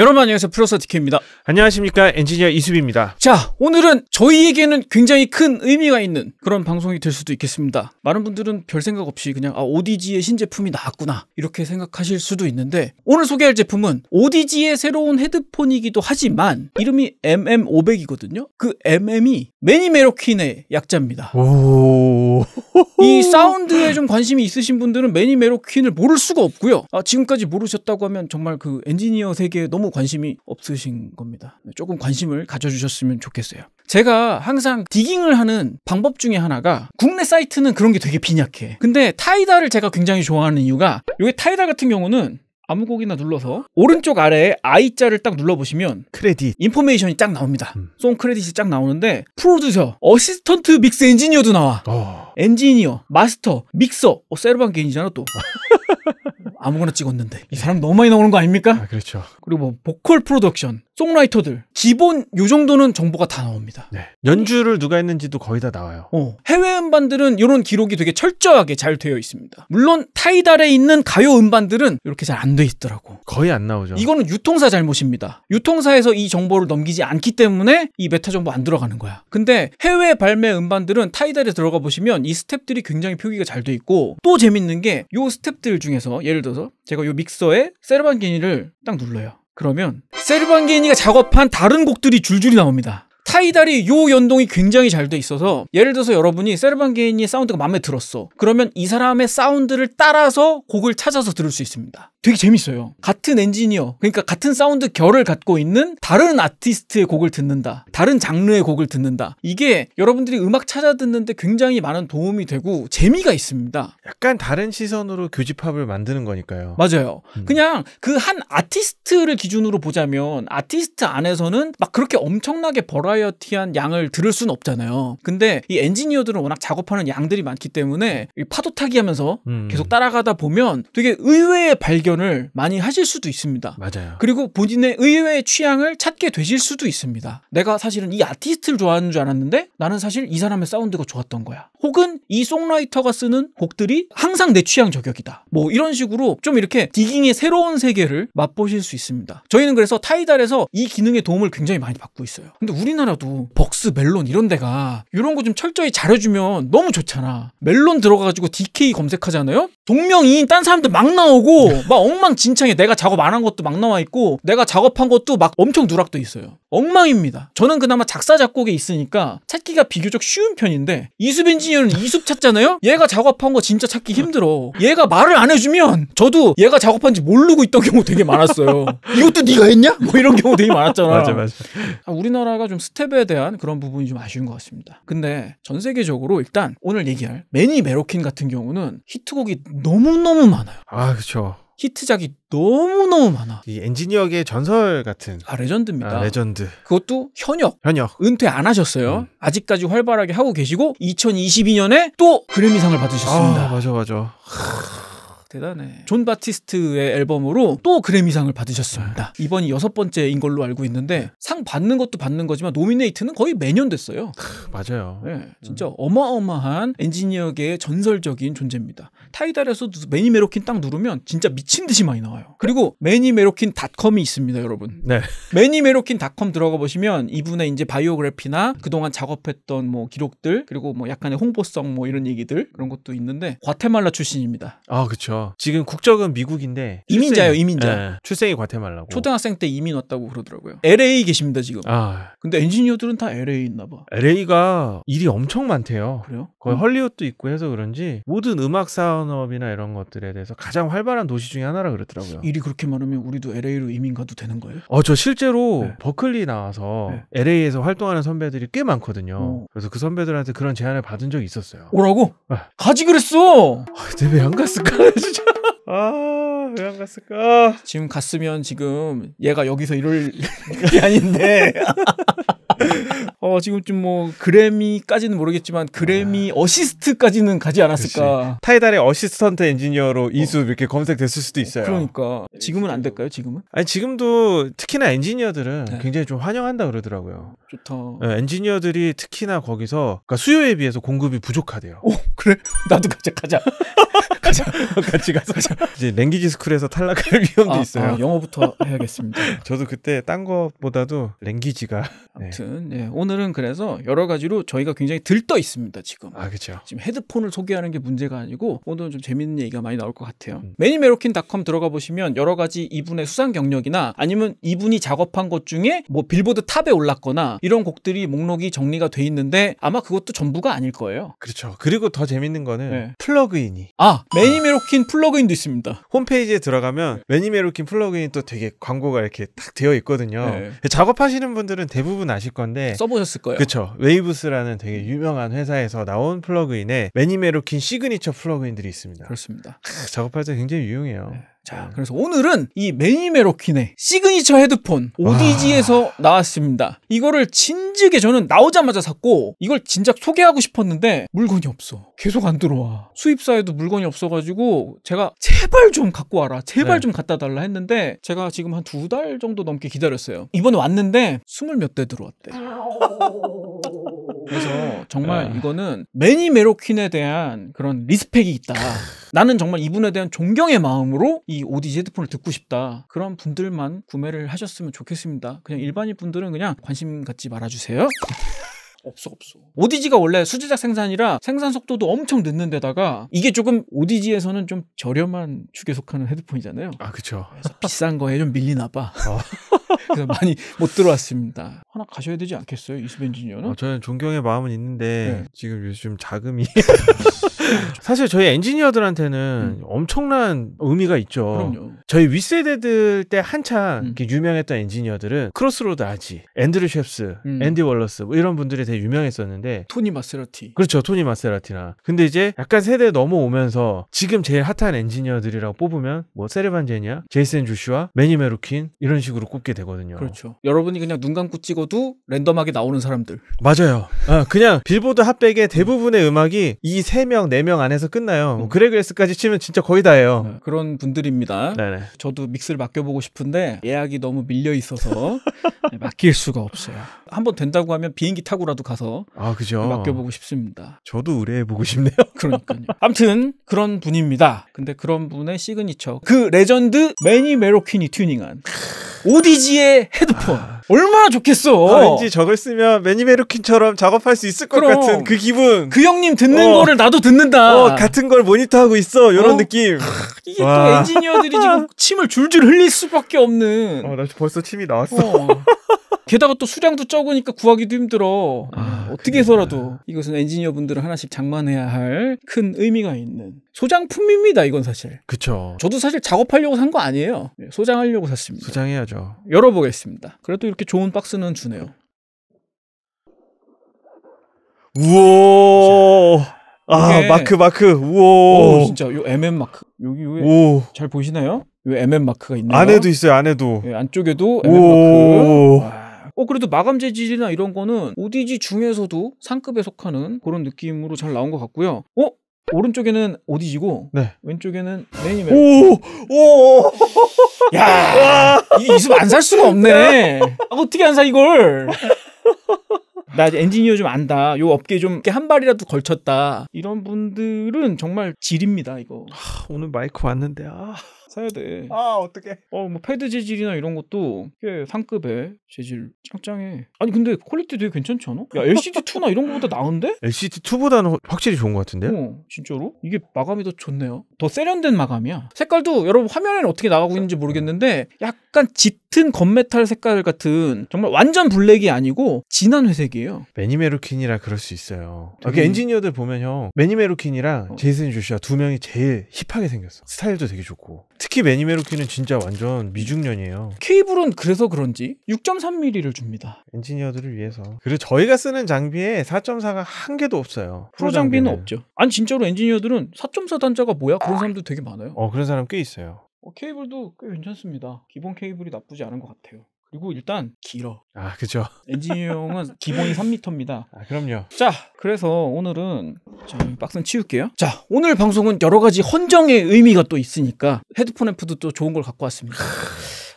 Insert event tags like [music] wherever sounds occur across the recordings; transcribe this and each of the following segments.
여러분 안녕하세요 프로서티케입니다 안녕하십니까 엔지니어 이수비입니다 자 오늘은 저희에게는 굉장히 큰 의미가 있는 그런 방송이 될 수도 있겠습니다 많은 분들은 별 생각 없이 그냥 아 ODG의 신제품이 나왔구나 이렇게 생각하실 수도 있는데 오늘 소개할 제품은 ODG의 새로운 헤드폰이기도 하지만 이름이 MM500이거든요 그 MM이 매니메로퀸의 약자입니다 오... 이 사운드에 좀 관심이 있으신 분들은 매니메로퀸을 모를 수가 없고요 아, 지금까지 모르셨다고 하면 정말 그 엔지니어 세계에 너무 관심이 없으신 겁니다. 조금 관심을 가져주셨으면 좋겠어요. 제가 항상 디깅을 하는 방법 중에 하나가 국내 사이트는 그런 게 되게 빈약해. 근데 타이다를 제가 굉장히 좋아하는 이유가 요게 타이다 같은 경우는 아무 곡이나 눌러서 오른쪽 아래에 I자를 딱 눌러보시면 크레딧 인포메이션이 딱 나옵니다 음. 송 크레딧이 딱 나오는데 프로듀서 어시스턴트 믹스 엔지니어도 나와 어. 엔지니어 마스터 믹서 어, 세르반 개인이잖아 또 [laughs] 아무거나 찍었는데 이 사람 너무 많이 나오는 거 아닙니까? 아, 그렇죠. 그리고 뭐 보컬 프로덕션, 송라이터들 기본 요 정도는 정보가 다 나옵니다. 네. 연주를 누가 했는지도 거의 다 나와요. 어. 해외 음반들은 이런 기록이 되게 철저하게 잘 되어 있습니다. 물론 타이달에 있는 가요 음반들은 이렇게 잘 안 돼 있더라고. 거의 안 나오죠. 이거는 유통사 잘못입니다. 유통사에서 이 정보를 넘기지 않기 때문에 이 메타 정보 안 들어가는 거야. 근데 해외 발매 음반들은 타이달에 들어가 보시면 이 스텝들이 굉장히 표기가 잘 돼 있고 또 재밌는 게 요 스텝들 중에서 예를 들어 들어서 제가 이 믹서에 세르반게니를 딱 눌러요. 그러면 세르반게니가 작업한 다른 곡들이 줄줄이 나옵니다. 타이달이 요 연동이 굉장히 잘 돼 있어서 예를 들어서 여러분이 세르반 게인이 사운드가 마음에 들었어 그러면 이 사람의 사운드를 따라서 곡을 찾아서 들을 수 있습니다 되게 재밌어요 같은 엔지니어 그러니까 같은 사운드 결을 갖고 있는 다른 아티스트의 곡을 듣는다 다른 장르의 곡을 듣는다 이게 여러분들이 음악 찾아 듣는데 굉장히 많은 도움이 되고 재미가 있습니다 약간 다른 시선으로 교집합을 만드는 거니까요 맞아요 음. 그냥 그 한 아티스트를 기준으로 보자면 아티스트 안에서는 막 그렇게 엄청나게 벌어이 다이어티한 양을 들을 수는 없잖아요. 근데 이 엔지니어들은 워낙 작업하는 양들이 많기 때문에 파도 타기 하면서 음. 계속 따라가다 보면 되게 의외의 발견을 많이 하실 수도 있습니다. 맞아요. 그리고 본인의 의외의 취향을 찾게 되실 수도 있습니다. 내가 사실은 이 아티스트를 좋아하는 줄 알았는데 나는 사실 이 사람의 사운드가 좋았던 거야. 혹은 이 송라이터가 쓰는 곡들이 항상 내 취향 저격이다. 뭐 이런 식으로 좀 이렇게 디깅의 새로운 세계를 맛보실 수 있습니다. 저희는 그래서 타이달에서 이 기능의 도움을 굉장히 많이 받고 있어요. 근데 우리나라도 벅스, 멜론 이런 데가 이런 거 좀 철저히 잘해주면 너무 좋잖아. 멜론 들어가가지고 DK 검색하잖아요? 동명이인 딴 사람들 막 나오고 막 엉망진창에 내가 작업 안 한 것도 막 나와 있고 내가 작업한 것도 막 엄청 누락도 있어요. 엉망입니다. 저는 그나마 작사 작곡에 있으니까 찾기가 비교적 쉬운 편인데 이수빈 지 엔지니어는 이숙 찾잖아요? 얘가 작업한 거 진짜 찾기 힘들어. 얘가 말을 안 해주면 저도 얘가 작업한지 모르고 있던 경우 되게 많았어요. [laughs] 이것도 네가 했냐? 뭐 이런 경우 되게 많았잖아. 맞아, 맞아. 아, 우리나라가 좀 스텝에 대한 그런 부분이 좀 아쉬운 것 같습니다. 근데 전 세계적으로 일단 오늘 얘기할 매니 메로킨 같은 경우는 히트곡이 너무너무 많아요. 아, 그쵸 히트작이 너무너무 많아. 이 엔지니어계 전설 같은. 아, 레전드입니다. 아, 레전드. 그것도 현역. 현역. 은퇴 안 하셨어요. 음. 아직까지 활발하게 하고 계시고, 2022년에 또 그래미상을 받으셨습니다. 아, 맞아, 맞아. 대단해. 존 바티스트의 앨범으로 또 그래미상을 받으셨습니다. 네. 이번이 여섯 번째인 걸로 알고 있는데 네. 상 받는 것도 받는 거지만 노미네이트는 거의 매년 됐어요. 맞아요. 네, 진짜 음. 어마어마한 엔지니어계의 전설적인 존재입니다. 타이달에서 매니 메로킨 딱 누르면 진짜 미친 듯이 많이 나와요. 그리고 매니 메로킨닷컴이 있습니다, 여러분. 네. 매니 메로킨닷컴 들어가 보시면 이분의 이제 바이오그래피나 그동안 작업했던 뭐 기록들 그리고 뭐 약간의 홍보성 뭐 이런 얘기들 그런 것도 있는데 과테말라 출신입니다. 아, 그렇죠. 지금 국적은 미국인데 이민자예요, 이민자. 네. 출생이 과테말라고. 초등학생 때 이민 왔다고 그러더라고요. LA 계십니다, 지금. 아. 근데 엔지니어들은 다 LA 있나 봐. LA가 일이 엄청 많대요. 그래요? 거의 음. 헐리우드도 있고 해서 그런지 모든 음악사 산업이나 이런 것들에 대해서 가장 활발한 도시 중에 하나라 그랬더라고요. 일이 그렇게 많으면 우리도 LA로 이민 가도 되는 거예요? 어, 저 실제로 네. 버클리 나와서 네. LA에서 활동하는 선배들이 꽤 많거든요. 어. 그래서 그 선배들한테 그런 제안을 받은 적이 있었어요. 오라고? 네. 가지 그랬어. 아, 내왜 안 갔을까 [laughs] 진짜. 아, 왜 안 갔을까? 아. 지금 갔으면 지금 얘가 여기서 이럴 게 [laughs] 아닌데. [laughs] 어, 지금 좀 뭐 그래미까지는 모르겠지만 그래미 아. 어시스트까지는 가지 않았을까. 타이달의 어시스턴트 엔지니어로 어. 이수 이렇게 검색됐을 수도 있어요. 그러니까 네, 지금은 안 될까요? 지금은? 아니 지금도 특히나 엔지니어들은 네. 굉장히 좀 환영한다 그러더라고요. 좋다. 네, 엔지니어들이 특히나 거기서 그러니까 수요에 비해서 공급이 부족하대요. 오 그래? 나도 [laughs] 같이 가자. 가자. 같이 가자. 이제 랭귀지 스쿨에서 탈락할 [laughs] 위험도 아, 있어요. 아, 영어부터 해야겠습니다. [laughs] 저도 그때 딴 것보다도 랭귀지가. 네. 아무튼 네. 예, 오늘은 그래서 여러 가지로 저희가 굉장히 들떠 있습니다 지금. 아 그렇죠. 지금 헤드폰을 소개하는 게 문제가 아니고 오늘은 좀 재밌는 얘기가 많이 나올 것 같아요. 음. 매니메로킨닷컴 들어가 보시면 여러 가지 이분의 수상 경력이나 아니면 이분이 작업한 것 중에 뭐 빌보드 탑에 올랐거나 이런 곡들이 목록이 정리가 돼 있는데 아마 그것도 전부가 아닐 거예요. 그렇죠. 그리고 더 재밌는 거는 네. 플러그인이. 아 매니메로킨 플러그인도 있습니다. 있습니다. 홈페이지에 들어가면 네. 매니메로킹 플러그인 또 되게 광고가 이렇게 딱 되어 있거든요. 네. 작업하시는 분들은 대부분 아실 건데 써보셨을 거예요. 그렇죠. 웨이브스라는 되게 유명한 회사에서 나온 플러그인에 매니메로킹 시그니처 플러그인들이 있습니다. 그렇습니다. 작업할 때 굉장히 유용해요. 네. 자, 그래서 오늘은 이메니메로퀸의 시그니처 헤드폰 ODG에서 와. 나왔습니다. 이거를 진즉에 저는 나오자마자 샀고 이걸 진작 소개하고 싶었는데 물건이 없어. 계속 안 들어와. 수입사에도 물건이 없어가지고 제가 제발 좀 갖고 와라. 제발 네. 좀 갖다 달라 했는데 제가 지금 한 두 달 정도 넘게 기다렸어요. 이번에 왔는데 스물 몇 대 들어왔대. [laughs] 그래서 정말 이거는 매니 메로퀸에 대한 그런 리스펙이 있다. 나는 정말 이분에 대한 존경의 마음으로 이 오디지 헤드폰을 듣고 싶다 그런 분들만 구매를 하셨으면 좋겠습니다 그냥 일반인 분들은 그냥 관심 갖지 말아주세요 [laughs] 없어 없어 오디지가 원래 수제작 생산이라 생산 속도도 엄청 늦는 데다가 이게 조금 오디지에서는 좀 저렴한 축에 속하는 헤드폰이잖아요 아 그쵸 비싼 거에 좀 밀리나 봐 어. [laughs] 그래서 많이 못 들어왔습니다. 하나 가셔야 되지 않겠어요? 이수배 엔지니어는? 어, 저는 존경의 마음은 있는데 네. 지금 요즘 자금이 [laughs] 아, 사실 저희 엔지니어들한테는 음. 엄청난 의미가 있죠. 그럼요. 저희 윗세대들 때 한창 음. 유명했던 엔지니어들은 크로스로드 아지, 앤드류 셰프스, 음. 앤디 월러스 뭐 이런 분들이 되게 유명했었는데 토니 마세라티. 그렇죠. 토니 마세라티나. 근데 이제 약간 세대 넘어오면서 지금 제일 핫한 엔지니어들이라고 뽑으면 뭐세레반제니아 제이슨 주슈와 매니 메루킨 이런 식으로 꼽게 되거든요. 그렇죠. 여러분이 그냥 눈 감고 찍어도 랜덤하게 나오는 사람들. 맞아요. 아, 어, 그냥 빌보드 핫백의 대부분의 음악이 이 세명네명 네 안에서 끝나요. 뭐 음. 그레그레스까지 치면 진짜 거의 다예요. 네, 그런 분들입니다. 네네. 저도 믹스를 맡겨보고 싶은데 예약이 너무 밀려 있어서 [laughs] 네, 맡길 수가 없어요. 한번 된다고 하면 비행기 타고라도 가서 아 그죠 맡겨보고 싶습니다. 저도 의뢰해보고 싶네요. [laughs] 그러니까요. 아무튼 그런 분입니다. 근데 그런 분의 시그니처 그 레전드 매니 메로퀸이 튜닝한 ODG의 헤드폰 아... 얼마나 좋겠어. 아, 왠지 저걸 쓰면 매니 메로퀸처럼 작업할 수 있을 것 그럼. 같은 그 기분. 그 형님 듣는 어. 거를 나도 듣는다. 어, 같은 걸 모니터하고 있어 이런 어? 느낌. 이게 와. 또 엔지니어들이 지금 침을 줄줄 흘릴 수밖에 없는. 아, 나 벌써 침이 나왔어. 어. 게다가 또 수량도 적으니까 구하기도 힘들어. 아, 어떻게 그러니까. 해서라도 이것은 엔지니어분들은 하나씩 장만해야 할 큰 의미가 있는 소장품입니다. 이건 사실. 그쵸. 저도 사실 작업하려고 산 거 아니에요. 네, 소장하려고 샀습니다. 소장해야죠. 열어보겠습니다. 그래도 이렇게 좋은 박스는 주네요. 우와. 아 마크 마크 우 오, 진짜 요 MM 마크 여기 오. 잘 보시나요? 이요 MM 마크가 있나요 안에도 있어요. 안에도. 예, 안쪽에도 MM 마크. 어 그래도 마감 재질이나 이런 거는 ODG 중에서도 상급에 속하는 그런 느낌으로 잘 나온 것 같고요. 어? 오른쪽에는 ODG고 네. 왼쪽에는 매니멜. 오! 오! [laughs] 야! 이, 이습 안살 수가 없네. 아, 어떻게 안 사 이걸? 나 엔지니어 좀 안다. 요 업계 좀 한 발이라도 걸쳤다. 이런 분들은 정말 질입니다, 이거. 하, 아, 오늘 마이크 왔는데, 아. 사야 돼. 아어떡해 어 뭐 패드 재질이나 이런 것도 꽤 상급의 재질 짱짱해. 아니 근데 퀄리티 되게 괜찮지 않아? 야 LCD 2나 이런 거보다 나은데? LCD 2보다는 확실히 좋은 것 같은데? 어 진짜로? 이게 마감이 더 좋네요. 더 세련된 마감이야. 색깔도 여러분 화면에는 어떻게 나가고 있는지 모르겠는데 약간 짙은 건메탈 색깔 같은 정말 완전 블랙이 아니고 진한 회색이에요. 매니메루킨이라 그럴 수 있어요. 되게... 엔지니어들 보면 요 매니메루킨이랑 어. 제이슨 조시아 두 명이 제일 힙하게 생겼어. 스타일도 되게 좋고. 특히 매니메로키는 진짜 완전 미중년이에요. 케이블은 그래서 그런지 6.3mm를 줍니다. 엔지니어들을 위해서. 그리고 저희가 쓰는 장비에 4.4가 한 개도 없어요. 프로 장비는, 없죠. 아니 진짜로 엔지니어들은 4.4 단자가 뭐야? 그런 아. 사람도 되게 많아요. 어 그런 사람 꽤 있어요. 어, 케이블도 꽤 괜찮습니다. 기본 케이블이 나쁘지 않은 것 같아요. 그리고 일단 길어. 아, 그죠. 엔지니어용은 기본이 3m입니다. [laughs] 아, 그럼요. 자, 그래서 오늘은 자, 박스는 치울게요. 자, 오늘 방송은 여러 가지 헌정의 의미가 또 있으니까 헤드폰 앰프도 또 좋은 걸 갖고 왔습니다.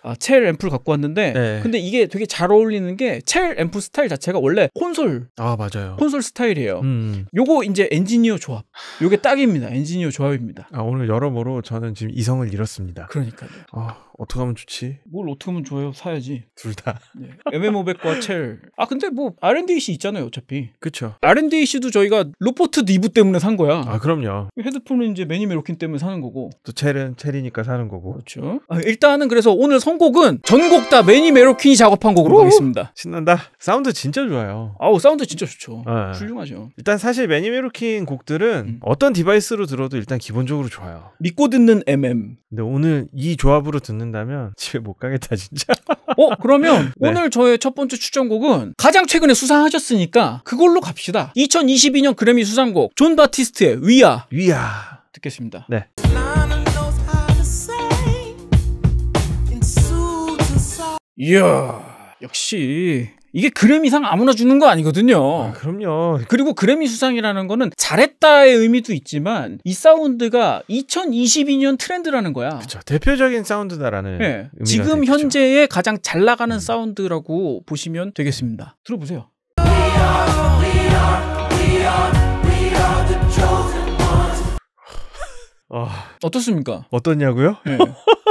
아, 첼 앰프를 갖고 왔는데 네. 근데 이게 되게 잘 어울리는 게 첼 앰프 스타일 자체가 원래 콘솔 아 맞아요 콘솔 스타일이에요 음. 요거 이제 엔지니어 조합 요게 딱입니다 엔지니어 조합입니다 아 오늘 여러모로 저는 지금 이성을 잃었습니다 그러니까요 아, 어떻게 하면 좋지? 뭘 어떻게 하면 좋아요 사야지. 둘 다. 네. MM500과 [laughs] 첼. 아 근데 뭐 R&D-C 있잖아요, 어차피. 그렇죠. R&D-C도 저희가 로포트 리브 때문에 산 거야. 아 그럼요. 헤드폰은 이제 매니메로킨 때문에 사는 거고. 또 첼은 첼이니까 사는 거고. 그렇죠. 아, 일단은 그래서 오늘 선곡은 전곡 다 매니메로킨이 작업한 곡으로 오우, 가겠습니다. 신난다. 사운드 진짜 좋아요. 아우 사운드 진짜 좋죠. 네. 훌륭하죠. 일단 사실 매니메로킨 곡들은 음. 어떤 디바이스로 들어도 일단 기본적으로 좋아요. 믿고 듣는 MM. 근데 오늘 이 조합으로 듣는 않는다면 [laughs] 집에 못 가겠다 진짜. 어 그러면 [laughs] 네. 오늘 저의 첫 번째 추천곡은 가장 최근에 수상하셨으니까 그걸로 갑시다. 2022년 그래미 수상곡 존 바티스트의 위아. 위아. 듣겠습니다. 네. 이야. 역시 이게 그래미상 아무나 주는 거 아니거든요. 아, 그럼요. 그리고 그래미 수상이라는 거는 잘했다의 의미도 있지만 이 사운드가 2022년 트렌드라는 거야. 그렇죠. 대표적인 사운드다라는. 네. 지금 되겠죠. 현재의 가장 잘 나가는 음. 사운드라고 보시면 되겠습니다. 들어보세요. We are, we are, we are, 어... 어떻습니까? 어떻냐고요? 네. [laughs]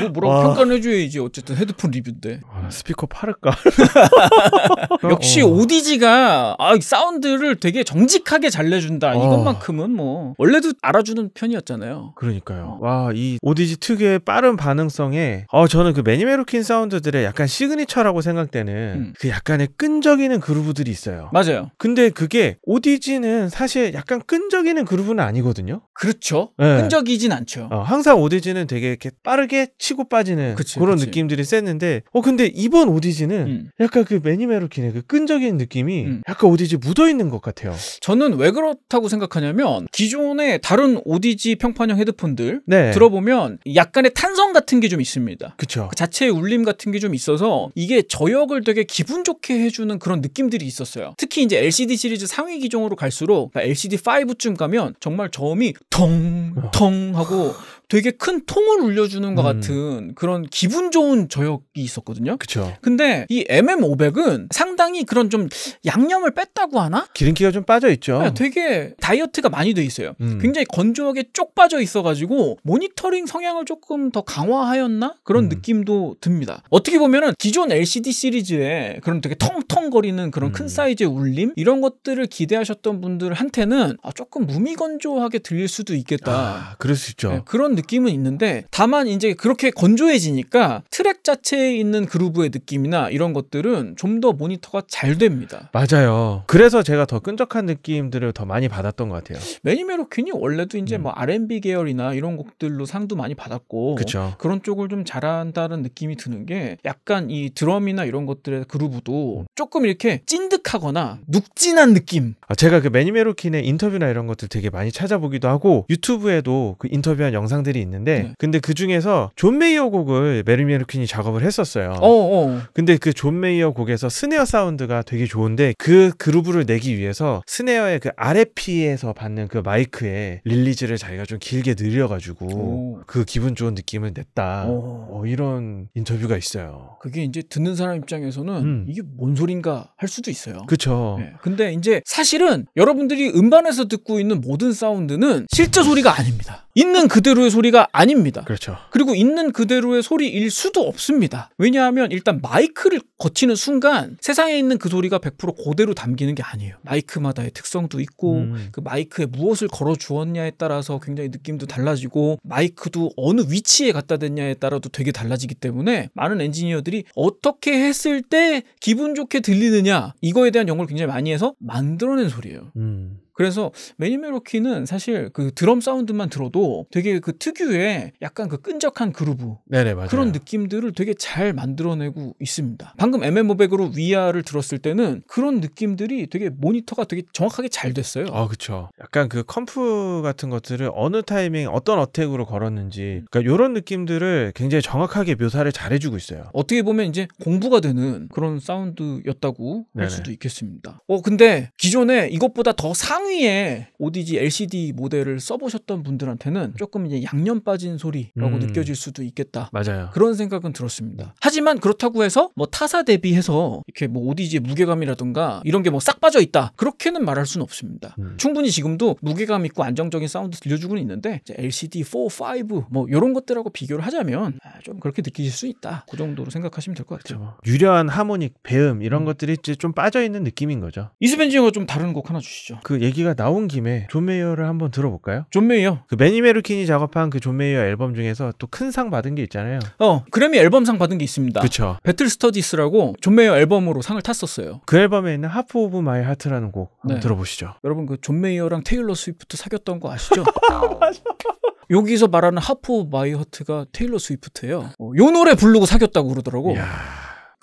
뭐 뭐라고 와. 평가를 해줘야지 어쨌든 헤드폰 리뷰인데 아, 스피커 팔을까 [laughs] 역시 어. 오디지가 아, 사운드를 되게 정직하게 잘 내준다 어. 이것만큼은 뭐 원래도 알아주는 편이었잖아요 그러니까요 어. 와이 오디지 특유의 빠른 반응성에 어, 저는 그 매니메로킨 사운드들의 약간 시그니처라고 생각되는 음. 그 약간의 끈적이는 그루브들이 있어요 맞아요 근데 그게 오디지는 사실 약간 끈적이는 그루브는 아니거든요 그렇죠 네. 끈적이진 않죠 어, 항상 오디지는 되게 이렇게 빠르게 치고 빠지는 그치, 그런 그치. 느낌들이 셌는데 어 근데 이번 오디지는 음. 약간 그매니메로 기네 그 끈적인 느낌이 음. 약간 오디지 묻어 있는 것 같아요. 저는 왜 그렇다고 생각하냐면 기존의 다른 오디지 평판형 헤드폰들 네. 들어보면 약간의 탄성 같은 게 좀 있습니다. 그쵸. 그 자체의 울림 같은 게 좀 있어서 이게 저역을 되게 기분 좋게 해주는 그런 느낌들이 있었어요. 특히 이제 LCD 시리즈 상위 기종으로 갈수록 LCD 그러니까 5쯤 가면 정말 저음이 덩텅 하고 아. 되게 큰 통을 울려주는 것 음. 같은 그런 기분 좋은 저역이 있었거든요. 그렇 근데 이 MM500은 상당히 그런 좀 양념을 뺐다고 하나? 기름기가 좀 빠져 있죠. 네, 되게 다이어트가 많이 돼 있어요. 음. 굉장히 건조하게 쪽 빠져 있어가지고 모니터링 성향을 조금 더 강화하였나 그런 음. 느낌도 듭니다. 어떻게 보면은 기존 LCD 시리즈에 그런 되게 텅텅거리는 그런 큰 음. 사이즈의 울림 이런 것들을 기대하셨던 분들한테는 아, 조금 무미건조하게 들릴 수도 있겠다. 아, 그럴 수 있죠. 네, 그런 느낌. 느낌은 있는데 다만 이제 그렇게 건조해지니까 트랙 자체에 있는 그루브의 느낌이나 이런 것들은 좀 더 모니터가 잘 됩니다. 맞아요. 그래서 제가 더 끈적한 느낌들을 더 많이 받았던 것 같아요. 매니메로퀸이 원래도 이제 음. 뭐 R&B 계열이나 이런 곡들로 상도 많이 받았고 그쵸. 그런 쪽을 좀 잘한다는 느낌이 드는 게 약간 이 드럼이나 이런 것들의 그루브도 음. 조금 이렇게 찐득하거나 눅진한 느낌. 아, 제가 그 매니메로퀸의 인터뷰나 이런 것들 되게 많이 찾아보기도 하고 유튜브에도 그 인터뷰한 영상 영상들이 있는데 네. 근데 그 중에서 존 메이어 곡을 메르미르퀸이 작업을 했었어요. 어, 어. 근데 그 존 메이어 곡에서 스네어 사운드가 되게 좋은데 그 그루브를 내기 위해서 스네어의 그 RFP에서 받는 그 마이크에 릴리즈를 자기가 좀 길게 늘려가지고 오. 그 기분 좋은 느낌을 냈다. 어, 이런 인터뷰가 있어요. 그게 이제 듣는 사람 입장에서는 음. 이게 뭔 소린가 할 수도 있어요. 그렇죠. 네. 근데 이제 사실은 여러분들이 음반에서 듣고 있는 모든 사운드는 실제 소리가 아닙니다. 있는 그대로의 소리가 아닙니다. 그렇죠. 그리고 있는 그대로의 소리일 수도 없습니다. 왜냐하면 일단 마이크를 거치는 순간 세상에 있는 그 소리가 100% 그대로 담기는 게 아니에요. 마이크마다의 특성도 있고 음. 그 마이크에 무엇을 걸어 주었냐에 따라서 굉장히 느낌도 달라지고 마이크도 어느 위치에 갖다 댔냐에 따라도 되게 달라지기 때문에 많은 엔지니어들이 어떻게 했을 때 기분 좋게 들리느냐 이거에 대한 연구를 굉장히 많이 해서 만들어낸 소리예요. 음. 그래서 메니메로키는 사실 그 드럼 사운드만 들어도 되게 그 특유의 약간 그 끈적한 그루브 네네, 그런 느낌들을 되게 잘 만들어내고 있습니다. 방금 m m 5 0 0으로 위아를 들었을 때는 그런 느낌들이 되게 모니터가 되게 정확하게 잘 됐어요. 아 그렇죠. 약간 그 컴프 같은 것들을 어느 타이밍 어떤 어택으로 걸었는지 그러니까 이런 느낌들을 굉장히 정확하게 묘사를 잘해주고 있어요. 어떻게 보면 이제 공부가 되는 그런 사운드였다고 네네. 할 수도 있겠습니다. 어 근데 기존에 이것보다 더상 상위에 ODG LCD 모델을 써보셨던 분들한테는 조금 이제 양념 빠진 소리라고 음. 느껴질 수도 있겠다. 맞아요. 그런 생각은 들었습니다. 하지만 그렇다고 해서 뭐 타사 대비해서 이렇게 뭐 ODG의 무게감이라든가 이런 게 뭐 싹 빠져 있다. 그렇게는 말할 수는 없습니다. 음. 충분히 지금도 무게감 있고 안정적인 사운드 들려주고는 있는데 LCD 4, 5뭐 이런 것들하고 비교를 하자면 아, 좀 그렇게 느끼실 수 있다. 그 정도로 생각하시면 될 것 같아요. 그렇죠. 유려한 하모닉 배음 이런 음. 것들이 좀 빠져 있는 느낌인 거죠. 이스벤 지형과 좀 다른 곡 하나 주시죠. 그 얘기 얘기가 나온 김에 존 메이어를 한번 들어볼까요? 존 메이어. 그 매니 메르킨이 작업한 그 존 메이어 앨범 중에서 또 큰 상 받은 게 있잖아요. 어, 그래미 앨범상 받은 게 있습니다. 그쵸 배틀 스터디스라고 존 메이어 앨범으로 상을 탔었어요. 그 앨범에 있는 하프 오브 마이 하트라는 곡 한번 네. 들어보시죠. 여러분 그 존 메이어랑 테일러 스위프트 사귀었던 거 아시죠? [laughs] 여기서 말하는 하프 오브 마이 하트가 테일러 스위프트예요. 어, 요 노래 부르고 사귀었다고 그러더라고. 이야...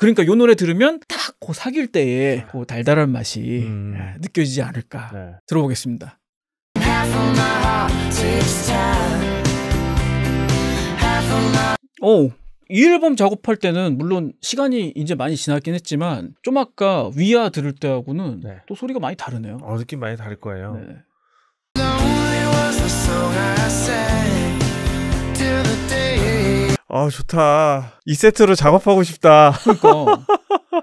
그러니까 요 노래 들으면 딱그 음. 사귈 때의 그 달달한 맛이 음. 예, 느껴지지 않을까. 네. 들어보겠습니다. 오, 이 앨범 작업할 때는 물론 시간이 이제 많이 지났긴 했지만 좀 아까 위아 들을 때하고는 네. 또 소리가 많이 다르네요. 어, 느낌 많이 다를 거예요. 네. 아 좋다. 이 세트로 작업하고 싶다. 그러니까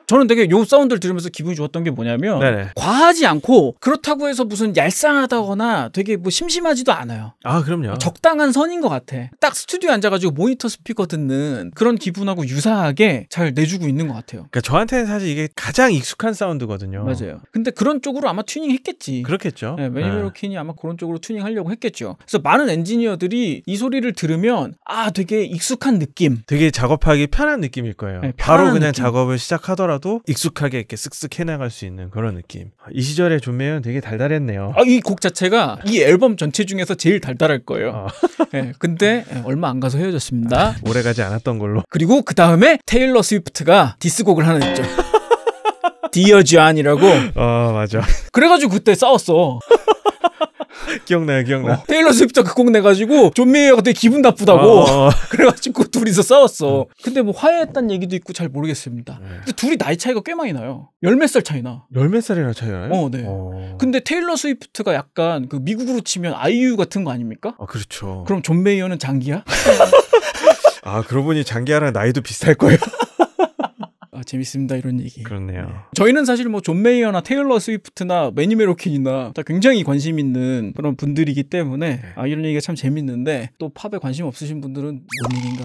저는 되게 요 사운드를 들으면서 기분이 좋았던 게 뭐냐면 네네. 과하지 않고 그렇다고 해서 무슨 얄쌍하다거나 되게 뭐 심심하지도 않아요. 아 그럼요. 적당한 선인 것 같아. 딱 스튜디오 에 앉아가지고 모니터 스피커 듣는 그런 기분하고 유사하게 잘 내주고 있는 것 같아요. 그러니까 저한테는 사실 이게 가장 익숙한 사운드거든요. 맞아요. 근데 그런 쪽으로 아마 튜닝했겠지. 그렇겠죠. 네, 매니멜로 네. 킨이 아마 그런 쪽으로 튜닝하려고 했겠죠. 그래서 많은 엔지니어들이 이 소리를 들으면 아 되게 익숙한 느낌. 되게 작업하기 편한 느낌일 거예요. 네, 바로 그냥 느낌. 작업을 시작하더라 하더라도 익숙하게 이렇게 쓱쓱 해나갈 수 있는 그런 느낌. 이 시절의 존매는 되게 달달했네요. 아, 이곡 자체가 이 앨범 전체 중에서 제일 달달할 거예요. 어. [laughs] 네, 근데 얼마 안 가서 헤어졌습니다. 아, 오래 가지 않았던 걸로. 그리고 그 다음에 테일러 스위프트가 디스곡을 하나 냈죠. 디어 [laughs] 지안이라고. 어, 맞아. 그래가지고 그때 싸웠어. [laughs] 기억나요, 기억나. 어, 테일러 스위프트가 극곡 그 내가지고 존 메이어가 되게 기분 나쁘다고 어. 어. [laughs] 그래가지고 둘이서 싸웠어. 음. 근데 뭐 화해했다는 얘기도 있고 잘 모르겠습니다. 네. 근데 둘이 나이 차이가 꽤 많이 나요. 열몇살 차이나. 열몇 살이나 차이나요? 어, 네. 어. 근데 테일러 스위프트가 약간 그 미국으로 치면 아이유 같은 거 아닙니까? 아, 그렇죠. 그럼 존 메이어는 장기야? [laughs] 아, 그러고 보니 장기하랑 나이도 비슷할 거예요. 재밌습니다 이런 얘기. 그렇네요. 네. 저희는 사실 뭐 존 메이어나 테일러 스위프트나 매니 메로킨이나 다 굉장히 관심 있는 그런 분들이기 때문에 네. 아 이런 얘기가 참 재밌는데 또 팝에 관심 없으신 분들은 뭔 얘기인가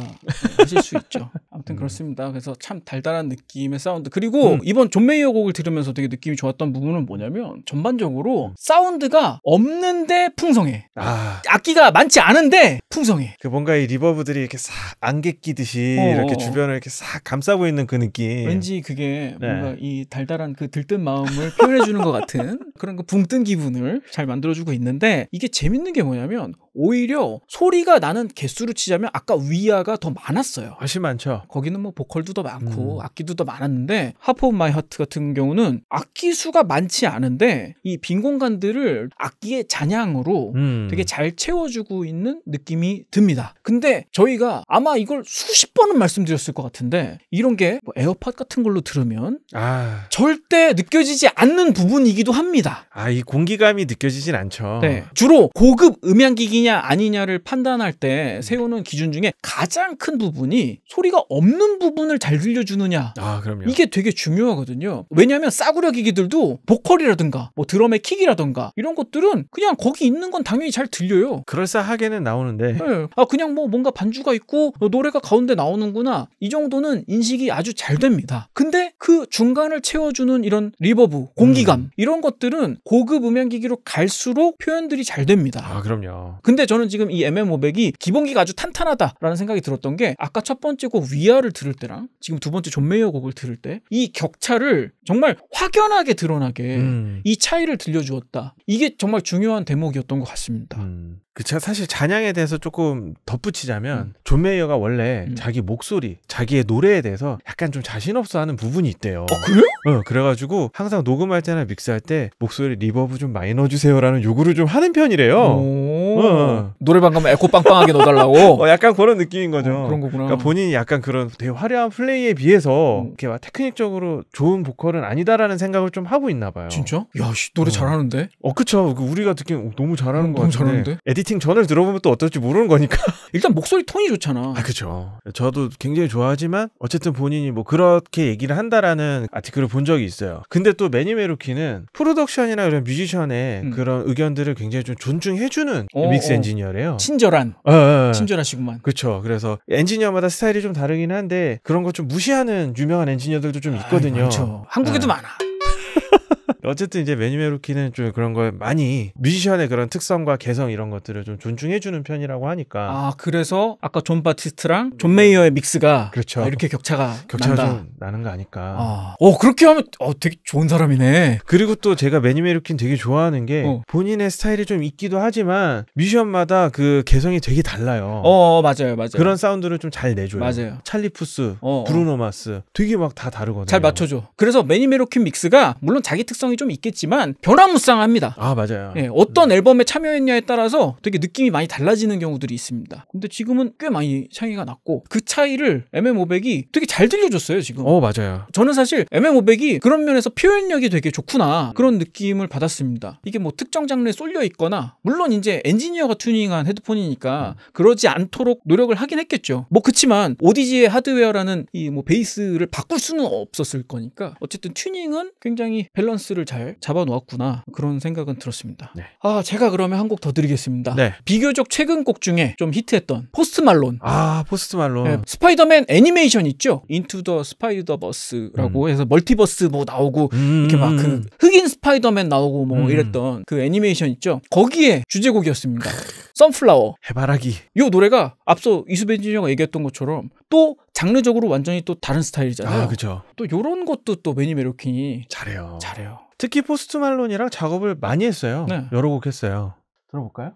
하실 수 있죠. [laughs] 아무튼 음. 그렇습니다. 그래서 참 달달한 느낌의 사운드 그리고 음. 이번 존 메이어 곡을 들으면서 되게 느낌이 좋았던 부분은 뭐냐면 전반적으로 사운드가 없는데 풍성해. 아. 악기가 많지 않은데 풍성해. 그 뭔가 이 리버브들이 이렇게 싹 안개 끼듯이 어, 이렇게 어, 어. 주변을 이렇게 싹 감싸고 있는 그 느낌. 왠지 네. 그게 뭔가 네. 이 달달한 그 들뜬 마음을 표현해 주는 것 같은 [laughs] 그런 그 붕뜬 기분을 잘 만들어 주고 있는데 이게 재밌는 게 뭐냐면 오히려 소리가 나는 개수로 치자면 아까 위아가 더 많았어요. 훨씬 많죠. 거기는 뭐 보컬도 더 많고 음. 악기도 더 많았는데 하프 오브 마이 하트 같은 경우는 악기 수가 많지 않은데 이 빈 공간들을 악기의 잔향으로 음. 되게 잘 채워주고 있는 느낌이 듭니다. 근데 저희가 아마 이걸 수십 번은 말씀드렸을 것 같은데 이런 게뭐 에어팟 컷 같은 걸로 들으면 아. 절대 느껴지지 않는 부분이기도 합니다. 아, 이 공기감이 느껴지진 않죠. 네. 주로 고급 음향기기냐 아니냐를 판단할 때 세우는 기준 중에 가장 큰 부분이 소리가 없는 부분을 잘 들려주느냐. 아, 그럼요. 이게 되게 중요하거든요. 왜냐하면 싸구려 기기들도 보컬이라든가 뭐 드럼의 킥이라든가 이런 것들은 그냥 거기 있는 건 당연히 잘 들려요. 그럴싸하게는 나오는데. 네. 아, 그냥 뭐 뭔가 반주가 있고 노래가 가운데 나오는구나. 이 정도는 인식이 아주 잘 됩니다. 겁니다. 근데 그 중간을 채워주는 이런 리버브, 공기감 음. 이런 것들은 고급 음향기기로 갈수록 표현들이 잘 됩니다. 아 그럼요. 근데 저는 지금 이 MM500이 기본기가 아주 탄탄하다라는 생각이 들었던 게 아까 첫 번째 곡 위아를 들을 때랑 지금 두 번째 존 메이어 곡을 들을 때 이 격차를 정말 확연하게 드러나게 음. 이 차이를 들려주었다. 이게 정말 중요한 대목이었던 것 같습니다. 음. 그제 사실 잔향에 대해서 조금 덧붙이자면 음. 존 메이어가 원래 음. 자기 목소리, 자기의 노래에 대해서 약간 좀 자신 없어 하는 부분이 있대요. 어, 그래요? 어, 그래가지고 항상 녹음할 때나 믹스할 때 목소리 리버브 좀 많이 넣어주세요라는 요구를 좀 하는 편이래요. 어, 어. 노래방 가면 에코 빵빵하게 넣어달라고. [laughs] 어, 약간 그런 느낌인 거죠. 어, 그런 거구나. 그러니까 본인이 약간 그런 되게 화려한 플레이에 비해서 음. 이렇게 막 테크닉적으로 좋은 보컬은 아니다라는 생각을 좀 하고 있나 봐요. 진짜? 야, 씨, 노래 어. 잘하는데? 어, 그쵸. 그 우리가 듣기엔 너무 잘하는 음, 것같아데 너무 잘하는데? 에디 에디팅 전을 들어보면 또 어떨지 모르는 거니까. [laughs] 일단 목소리 톤이 좋잖아. 아, 그죠. 저도 굉장히 좋아하지만 어쨌든 본인이 뭐 그렇게 얘기를 한다라는 아티클을 본 적이 있어요. 근데 또 매니메루키는 프로덕션이나 이런 뮤지션의 음. 그런 의견들을 굉장히 좀 존중해주는 어, 믹스 어. 엔지니어래요. 친절한. 어, 어, 어. 친절하시구만. 그쵸 그래서 엔지니어마다 스타일이 좀 다르긴 한데 그런 거 좀 무시하는 유명한 엔지니어들도 좀 있거든요. 그렇죠. 한국에도 어. 많아. [laughs] 어쨌든 이제 매니메루키는 좀 그런 거에 많이 뮤지션의 그런 특성과 개성 이런 것들을 좀 존중해주는 편이라고 하니까. 아 그래서 아까 존 바티스트랑 존 네. 메이어의 믹스가 그렇죠. 이렇게 격차가 격차가 난다. 좀 나는 거 아닐까. 아. 어 그렇게 하면 어 되게 좋은 사람이네. 그리고 또 제가 매니메루키는 되게 좋아하는 게 어. 본인의 스타일이 좀 있기도 하지만 뮤지션마다 그 개성이 되게 달라요. 어, 어 맞아요 맞아요. 그런 사운드를 좀 잘 내줘요. 맞아요. 찰리푸스, 어, 어. 브루노마스 되게 막 다 다르거든요. 잘 맞춰줘. 그래서 매니메루키 믹스가 물론 자기 특성 가능성이 좀 있겠지만 변화무쌍합니다. 아 맞아요. 예, 어떤 음. 앨범에 참여했냐에 따라서 되게 느낌이 많이 달라지는 경우들이 있습니다. 근데 지금은 꽤 많이 차이가 났고 그 차이를 MM500이 되게 잘 들려줬어요 지금. 어 맞아요. 저는 사실 MM500이 그런 면에서 표현력이 되게 좋구나 그런 느낌을 받았습니다. 이게 뭐 특정 장르에 쏠려 있거나 물론 이제 엔지니어가 튜닝한 헤드폰이니까 음. 그러지 않도록 노력을 하긴 했겠죠. 뭐 그치만 오디지의 하드웨어라는 이 뭐 베이스를 바꿀 수는 없었을 거니까 어쨌든 튜닝은 굉장히 밸런스를 포인트를 잘 잡아놓았구나 그런 생각은 들었습니다. 네. 아 제가 그러면 한 곡 더 드리겠습니다. 네. 비교적 최근 곡 중에 좀 히트했던 포스트 말론. 아 포스트 말론. 네, 스파이더맨 애니메이션 있죠? 인투 더 스파이더버스라고 음. 해서 멀티버스 뭐 나오고 그 음. 이렇게 막그 흑인 스파이더맨 나오고 뭐 음. 이랬던 그 애니메이션 있죠? 거기에 주제곡이었습니다. 선플라워. 해바라기. 요 노래가 앞서 이수벤 진영가 얘기했던 것처럼 또 장르적으로 완전히 또 다른 스타일이잖아요. 아, 그죠. 또 요런 것도 또 매니 메로킹이 잘해요. 잘해요. 특히 포스트 말론이랑 작업을 많이 했어요. 네. 여러 곡 했어요. 들어볼까요?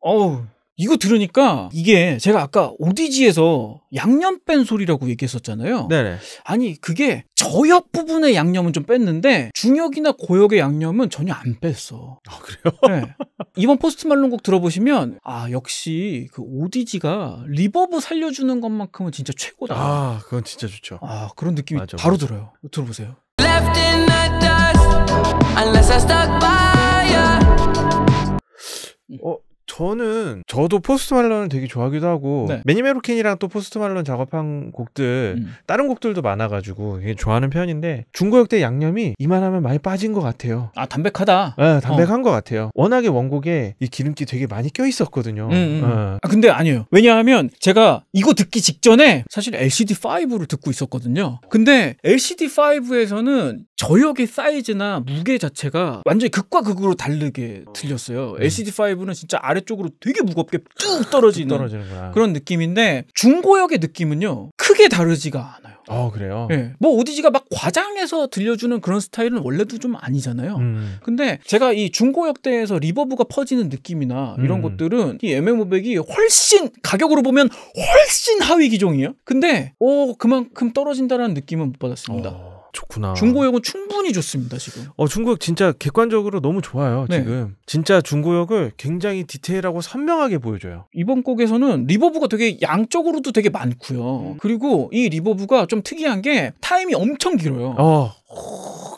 어우 이거 들으니까 이게 제가 아까 오디지에서 양념 뺀 소리라고 얘기했었잖아요. 네네. 아니 그게 저역 부분의 양념은 좀 뺐는데 중역이나 고역의 양념은 전혀 안 뺐어. 아 그래요? 네. 이번 포스트 말론 곡 들어보시면 아 역시 그 오디지가 리버브 살려주는 것만큼은 진짜 최고다. 아 그건 진짜 좋죠. 아 그런 느낌이 맞아, 바로 맞아. 들어요. 들어보세요. 어 저는 저도 포스트 말론을 되게 좋아하기도 하고 네. 매니메로킨이랑 또 포스트 말론 작업한 곡들 음. 다른 곡들도 많아가지고 좋아하는 편인데 중고역 대 양념이 이만하면 많이 빠진 것 같아요. 아 담백하다. 네, 어. 담백한 어. 것 같아요. 워낙에 원곡에 이 기름기 되게 많이 껴 있었거든요. 음, 음. 어. 아, 근데 아니에요. 왜냐하면 제가 이거 듣기 직전에 사실 LCD 5를 듣고 있었거든요. 근데 LCD 5에서는 저역의 사이즈나 무게 자체가 완전히 극과 극으로 다르게 들렸어요. 음. LCD 5는 진짜 아 아래쪽으로 되게 무겁게 쭉 떨어지는, 떨어지는 그런 느낌인데 중고역의 느낌은요 크게 다르지가 않아요. 아 그래요? 네. 뭐 오디지가 막 과장해서 들려주는 그런 스타일은 원래도 좀 아니잖아요. 음. 근데 제가 이 중고역대에서 리버브가 퍼지는 느낌이나 이런 음. 것들은 이 MM500이 훨씬 가격으로 보면 훨씬 하위 기종이에요. 근데 오 그만큼 떨어진다라는 느낌은 못 받았습니다. 어. 좋구나. 중고역은 충분히 좋습니다 지금. 어 중고역 진짜 객관적으로 너무 좋아요 네. 지금. 진짜 중고역을 굉장히 디테일하고 선명하게 보여줘요. 이번 곡에서는 리버브가 되게 양쪽으로도 되게 많고요. 음. 그리고 이 리버브가 좀 특이한 게 타임이 엄청 길어요. 어.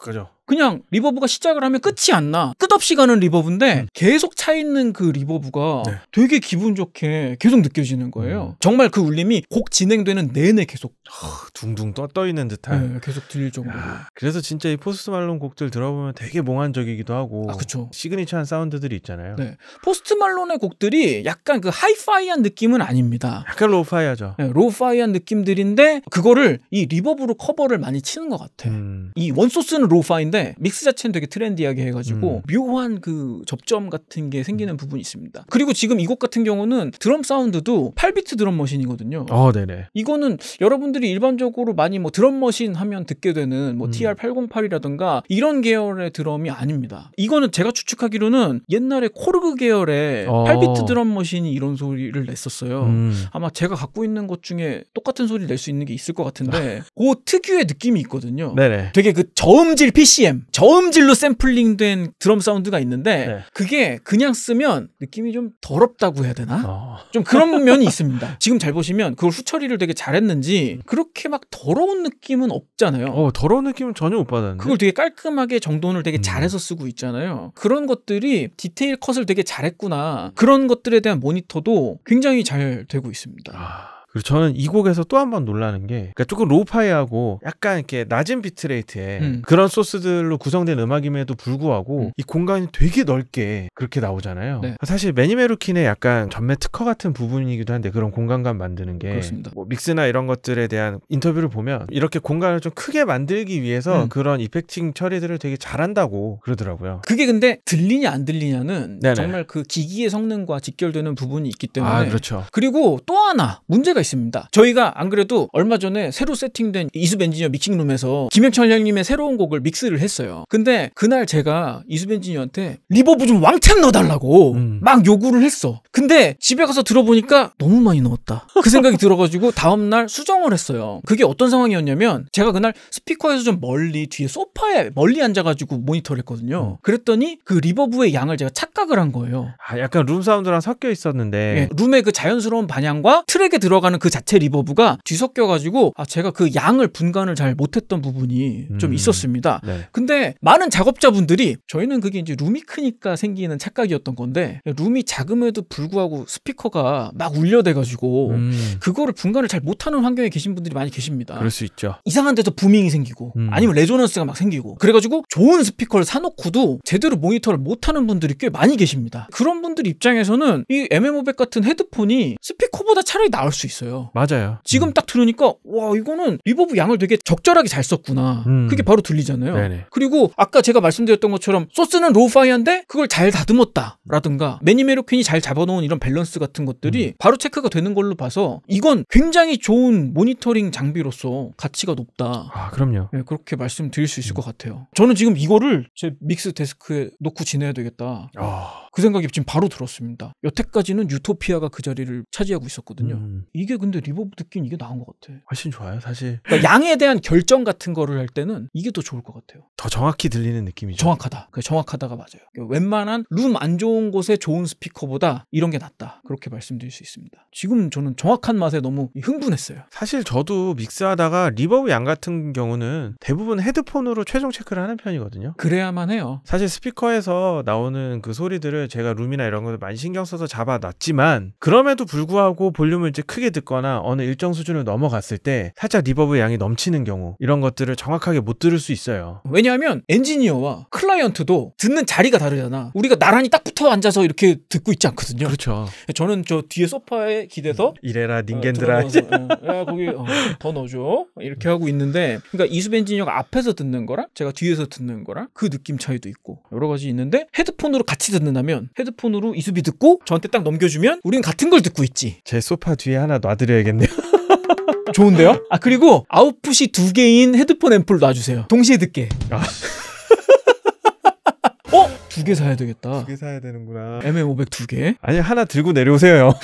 그죠. 그냥 리버브가 시작을 하면 끝이 안 나. 끝없이 가는 리버브인데 음. 계속 차 있는 그 리버브가 네. 되게 기분 좋게 계속 느껴지는 거예요. 음. 정말 그 울림이 곡 진행되는 내내 계속 어, 둥둥 떠, 떠 있는 듯한 네, 계속 들릴 정도로. 야, 그래서 진짜 이 포스트 말론 곡들 들어보면 되게 몽환적이기도 하고 아, 그쵸. 시그니처한 사운드들이 있잖아요. 네. 포스트 말론의 곡들이 약간 그 하이파이한 느낌은 아닙니다. 약간 로우파이하죠. 네, 로우파이한 느낌들인데 그거를 이 리버브로 커버를 많이 치는 것 같아. 음. 이 원소스는 로파인데 믹스 자체는 되게 트렌디하게 해가지고 음. 묘한 그 접점 같은 게 생기는 부분이 있습니다. 그리고 지금 이 곡 같은 경우는 드럼 사운드도 8비트 드럼 머신이거든요. 어, 네네. 이거는 여러분들이 일반적으로 많이 뭐 드럼 머신 하면 듣게 되는 뭐 음. TR808이라든가 이런 계열의 드럼이 아닙니다. 이거는 제가 추측하기로는 옛날에 코르그 계열의 어. 8비트 드럼 머신이 이런 소리를 냈었어요. 음. 아마 제가 갖고 있는 것 중에 똑같은 소리 를낼 수 있는 게 있을 것 같은데 [laughs] 그 특유의 느낌이 있거든요. 네네. 되게 되게 그 저음질 PCM, 저음질로 샘플링된 드럼 사운드가 있는데 네. 그게 그냥 쓰면 느낌이 좀 더럽다고 해야 되나? 어. 좀 그런 면이 있습니다. 지금 잘 보시면 그걸 후처리를 되게 잘했는지 그렇게 막 더러운 느낌은 없잖아요. 어, 더러운 느낌은 전혀 못 받았는데. 그걸 되게 깔끔하게 정돈을 되게 음. 잘해서 쓰고 있잖아요. 그런 것들이 디테일 컷을 되게 잘했구나. 그런 것들에 대한 모니터도 굉장히 잘 되고 있습니다. 아. 그리고 저는 이 곡에서 또 한 번 놀라는 게 그러니까 조금 로파이하고 약간 이렇게 낮은 비트레이트에 음. 그런 소스들로 구성된 음악임에도 불구하고 음. 이 공간이 되게 넓게 그렇게 나오잖아요. 네. 사실 매니메루킨의 약간 전매 특허 같은 부분이기도 한데 그런 공간감 만드는 게뭐 믹스나 이런 것들에 대한 인터뷰를 보면 이렇게 공간을 좀 크게 만들기 위해서 음. 그런 이펙팅 처리들을 되게 잘한다고 그러더라고요. 그게 근데 들리냐 안 들리냐는 네네. 정말 그 기기의 성능과 직결되는 부분이 있기 때문에 아, 그렇죠. 그리고 또 하나 문제가 있어요. 하습니다 저희가 안 그래도 얼마 전에 새로 세팅된 이수 엔지니어 믹싱룸에서 김영철 형님의 새로운 곡을 믹스를 했어요. 근데 그날 제가 이수 엔지니어한테 리버브 좀 왕창 넣어달라고 음. 막 요구를 했어. 근데 집에 가서 들어보니까 너무 많이 넣었다. 그 생각이 들어가지고 다음날 수정을 했어요. 그게 어떤 상황이었냐면 제가 그날 스피커에서 좀 멀리 뒤에 소파에 멀리 앉아가지고 모니터를 했거든요. 음. 그랬더니 그 리버브의 양을 제가 착각을 한 거예요. 아, 약간 룸 사운드랑 섞여 있었는데 네, 룸의 그 자연스러운 반향과 트랙에 들어가 들어가는 그 자체 리버브가 뒤섞여가지고 아 제가 그 양을 분간을 잘 못했던 부분이 좀 음. 있었습니다. 네. 근데 많은 작업자분들이 저희는 그게 이제 룸이 크니까 생기는 착각이었던 건데 룸이 작음에도 불구하고 스피커가 막 울려대가지고 음. 그거를 분간을 잘 못하는 환경에 계신 분들이 많이 계십니다. 그럴 수 있죠. 이상한 데서 부밍이 생기고 음. 아니면 레조넌스가 막 생기고 그래가지고 좋은 스피커를 사놓고도 제대로 모니터를 못하는 분들이 꽤 많이 계십니다. 그런 분들 입장에서는 이 MM500 같은 헤드폰이 스피커보다 차라리 나을 수 있어요. 있어요. 맞아요. 지금 음. 딱 들으니까 와 이거는 리버브 양을 되게 적절하게 잘 썼구나. 음. 그게 바로 들리잖아요. 네네. 그리고 아까 제가 말씀드렸던 것처럼 소스는 로우파이한데 그걸 잘 다듬었다라든가 매니메로퀸이 잘 잡아놓은 이런 밸런스 같은 것들이 음. 바로 체크가 되는 걸로 봐서 이건 굉장히 좋은 모니터링 장비로서 가치가 높다. 아 그럼요. 네, 그렇게 말씀드릴 수 있을 것 같아요. 저는 지금 이거를 제 믹스 데스크에 놓고 지내야 되겠다. 아... 그 생각이 지금 바로 들었습니다. 여태까지는 유토피아가 그 자리를 차지하고 있었거든요. 음. 이게 근데 리버브 듣긴 이게 나은 것 같아. 훨씬 좋아요, 사실. 그러니까 양에 대한 결정 같은 거를 할 때는 이게 더 좋을 것 같아요. 더 정확히 들리는 느낌이죠. 정확하다. 그 정확하다가 맞아요. 그러니까 웬만한 룸 안 좋은 곳에 좋은 스피커보다 이런 게 낫다. 그렇게 말씀드릴 수 있습니다. 지금 저는 정확한 맛에 너무 흥분했어요. 사실 저도 믹스하다가 리버브 양 같은 경우는 대부분 헤드폰으로 최종 체크를 하는 편이거든요. 그래야만 해요. 사실 스피커에서 나오는 그 소리들을 사실은 제가 룸이나 이런 것도 많이 신경 써서 잡아놨지만 그럼에도 불구하고 볼륨을 이제 크게 듣거나 어느 일정 수준을 넘어갔을 때 살짝 리버브 양이 넘치는 경우 이런 것들을 정확하게 못 들을 수 있어요. 왜냐하면 엔지니어와 클라이언트도 듣는 자리가 다르잖아. 우리가 나란히 딱 붙어 앉아서 이렇게 듣고 있지 않거든요. 그렇죠. 저는 저 뒤에 소파에 기대서 음, 이래라 어, 닌겐드라 어, 야 거기 어, 더 넣어줘 이렇게 하고 있는데 그러니까 이수 엔지니어가 앞에서 듣는 거랑 제가 뒤에서 듣는 거랑 그 느낌 차이도 있고 여러 가지 있는데 헤드폰으로 같이 듣는다면 뭐냐면 헤드폰으로 이수비 듣고 저한테 딱 넘겨주면 우린 같은 걸 듣고 있지. 제 소파 뒤에 하나 놔드려야겠네요. [laughs] 좋은데요? 아 그리고 아웃풋이 두 개인 헤드폰 앰플 놔주세요. 동시에 듣게. 아. [laughs] 어? 두 개 사야 되겠다. 두 개 사야 되는구나. MM500 두 개. 아니 하나 들고 내려오세요. [laughs]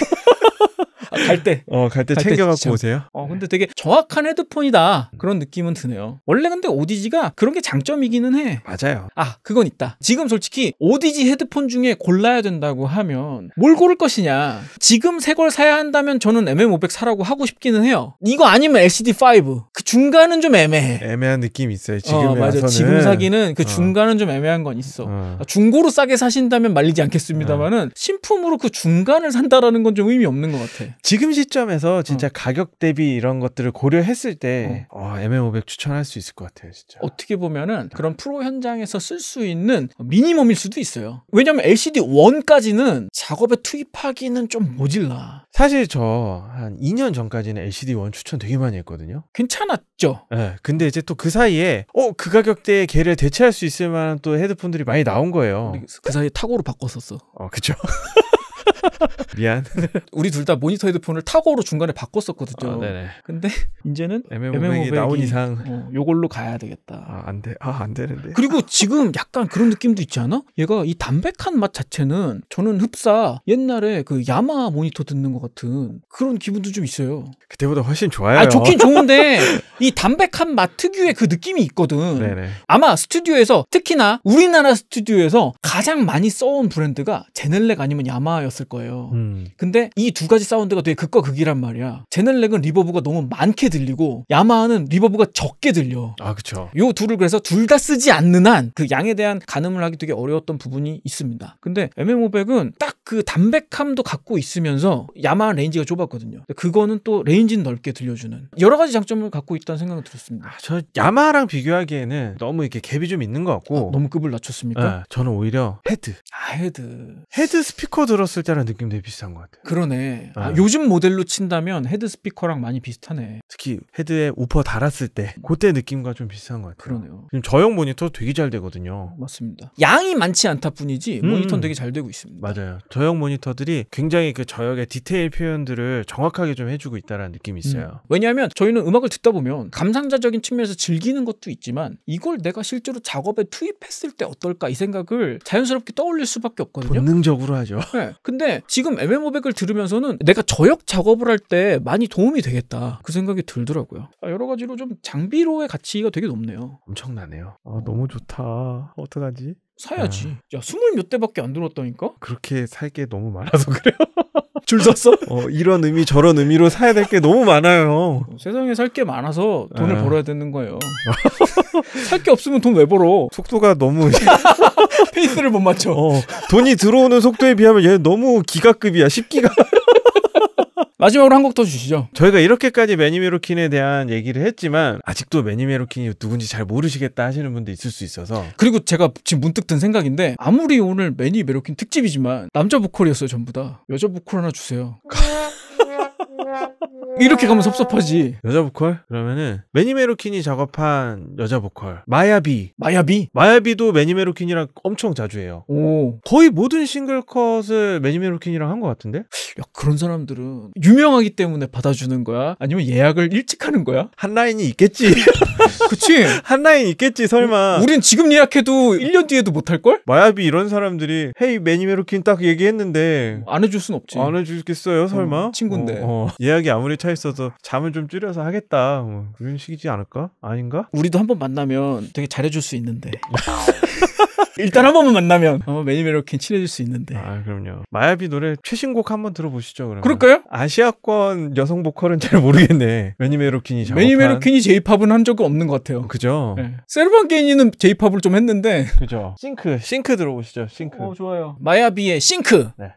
갈 때. 어, 갈 때 챙겨갖고 오세요? 어, 근데 되게 정확한 헤드폰이다. 음. 그런 느낌은 드네요. 원래 근데 ODG가 그런 게 장점이기는 해. 맞아요. 아, 그건 있다. 지금 솔직히 ODG 헤드폰 중에 골라야 된다고 하면 뭘 고를 것이냐. 지금 새 걸 사야 한다면 저는 MM500 사라고 하고 싶기는 해요. 이거 아니면 LCD5. 그 중간은 좀 애매해. 애매한 느낌이 있어요. 지금 어, 맞아. 지금 사기는 그 어. 중간은 어. 좀 애매한 건 있어. 어. 아, 중고로 싸게 사신다면 말리지 않겠습니다만은 어. 신품으로 그 중간을 산다라는 건 좀 의미 없는 것 같아. 지금 시점에서 진짜 어. 가격 대비 이런 것들을 고려했을 때 어. 어, MM500 추천할 수 있을 것 같아요, 진짜. 어떻게 보면은 그런 프로 현장에서 쓸 수 있는 미니멈일 수도 있어요. 왜냐면 LCD 1까지는 작업에 투입하기는 좀 모질라. 사실 저 한 2년 전까지는 LCD 1 추천 되게 많이 했거든요. 괜찮았죠. 네, 근데 이제 또 그 사이에 어그 가격대에 걔를 대체할 수 있을 만한 또 헤드폰들이 많이 나온 거예요. 그 사이에 타고로 바꿨었어. 어, 그쵸 [laughs] [laughs] 미안. [laughs] 우리 둘 다 모니터 헤드폰을 타고로 중간에 바꿨었거든요. 아, 네네. 근데 이제는 MMO백이 나온 이상 어, 요걸로 가야 되겠다. 아, 안 돼. 아, 안 되는데. 그리고 지금 약간 그런 느낌도 있지 않아? 얘가 이 담백한 맛 자체는 저는 흡사 옛날에 그 야마 모니터 듣는 것 같은 그런 기분도 좀 있어요. 그때보다 훨씬 좋아요. 아, 좋긴 좋은데 [laughs] 이 담백한 맛 특유의 그 느낌이 있거든. 네네. 아마 스튜디오에서 특히나 우리나라 스튜디오에서 가장 많이 써온 브랜드가 제넬렉 아니면 야마였을 거예요. 거예요. 음. 근데 이 두 가지 사운드가 되게 극과 극이란 말이야. 제넬렉은 리버브가 너무 많게 들리고 야마하는 리버브가 적게 들려. 아, 그렇죠. 요 둘을 그래서 둘 다 쓰지 않는 한 그 양에 대한 가늠을 하기 되게 어려웠던 부분이 있습니다. 근데 MM500은 딱 그 담백함도 갖고 있으면서 야마하 레인지가 좁았거든요. 그거는 또 레인지는 넓게 들려주는 여러 가지 장점을 갖고 있다는 생각이 들었습니다. 아, 저 야마하랑 비교하기에는 너무 이렇게 갭이 좀 있는 것 같고 아, 너무 급을 낮췄습니까? 네, 저는 오히려 헤드. 아, 헤드. 헤드 스피커 들었을 때는 스피커랑 느낌 되게 비슷한 것 같아요. 그러네. 아, 네. 요즘 모델로 친다면 헤드스피커랑 많이 비슷하네. 특히 헤드에 우퍼 달았을 때 음. 그때 느낌과 좀 비슷한 것 같아요. 그러네요. 지금 저형 모니터 되게 잘 되거든요. 맞습니다. 양이 많지 않다 뿐이지 음. 모니터는 되게 잘 되고 있습니다. 맞아요. 저형 모니터들이 굉장히 그 저역의 디테일 표현들을 정확하게 좀 해주고 있다는 느낌이 음. 있어요. 음. 왜냐하면 저희는 음악을 듣다 보면 감상자적인 측면에서 즐기는 것도 있지만 이걸 내가 실제로 작업에 투입했을 때 어떨까 이 생각을 자연스럽게 떠올릴 수밖에 없거든요. 본능적으로 하죠. 네. 근데 지금 m m 5백을 들으면서는 내가 저역 작업을 할 때 많이 도움이 되겠다 그 생각이 들더라고요. 아, 여러 가지로 좀 장비로의 가치가 되게 높네요. 엄청나네요. 아 너무 좋다. 어떡하지? 사야지. 아. 야 스물 몇 대밖에 안 들었다니까? 그렇게 살 게 너무 많아서 그래요. [laughs] 줄 섰어? [laughs] 어, 이런 의미 저런 의미로 사야 될 게 너무 많아요. 세상에 살 게 많아서 돈을 네. 벌어야 되는 거예요. [laughs] 살 게 없으면 돈 왜 벌어? 속도가 너무 [laughs] 페이스를 못 맞춰. 어, 돈이 들어오는 속도에 비하면 얘 너무 기가급이야. 10기가. 마지막으로 한 곡 더 주시죠. 저희가 이렇게까지 매니메로킨에 대한 얘기를 했지만 아직도 매니메로킨이 누군지 잘 모르시겠다 하시는 분도 있을 수 있어서 그리고 제가 지금 문득 든 생각인데 아무리 오늘 매니메로킨 특집이지만 남자 보컬이었어요 전부 다 여자 보컬 하나 주세요. [laughs] 이렇게 가면 섭섭하지. 여자 보컬? 그러면은 매니메로킨이 작업한 여자 보컬 마야비. 마야비? 마야비도 매니메로킨이랑 엄청 자주 해요. 오. 거의 모든 싱글 컷을 매니메로킨이랑 한 것 같은데? 야 그런 사람들은 유명하기 때문에 받아주는 거야? 아니면 예약을 일찍 하는 거야? 한 라인이 있겠지. [laughs] 그치? [laughs] 한 라인 있겠지 설마. 우린 지금 예약해도 1년 뒤에도 못할 걸? 마야비 이런 사람들이 헤이 매니메로킨 딱 얘기했는데 안 해줄 순 없지. 안 해주겠어요 설마? 어, 친인데 어, 어. 예약이 아무리 차 있어도 잠을 좀 줄여서 하겠다 뭐 그런 식이지 않을까? 아닌가? 우리도 한 번 만나면 되게 잘해줄 수 있는데. [laughs] 일단 한 번만 만나면 어, 매니메 로렇게 친해질 수 있는데. 아 그럼요. 마야비 노래 최신곡 한 번 들어보시죠 그러 그럴까요? 아시아권 여성 보컬은 잘 모르겠네. 매니메로킨이 작업한. 매니메로킨이 J-팝은 한 적은 없는 것 같아요. 그죠. 네. 셀반 게이니는 J-팝을 좀 했는데. 그죠. 싱크 싱크 들어보시죠 싱크. 오 좋아요. 마야비의 싱크. 네.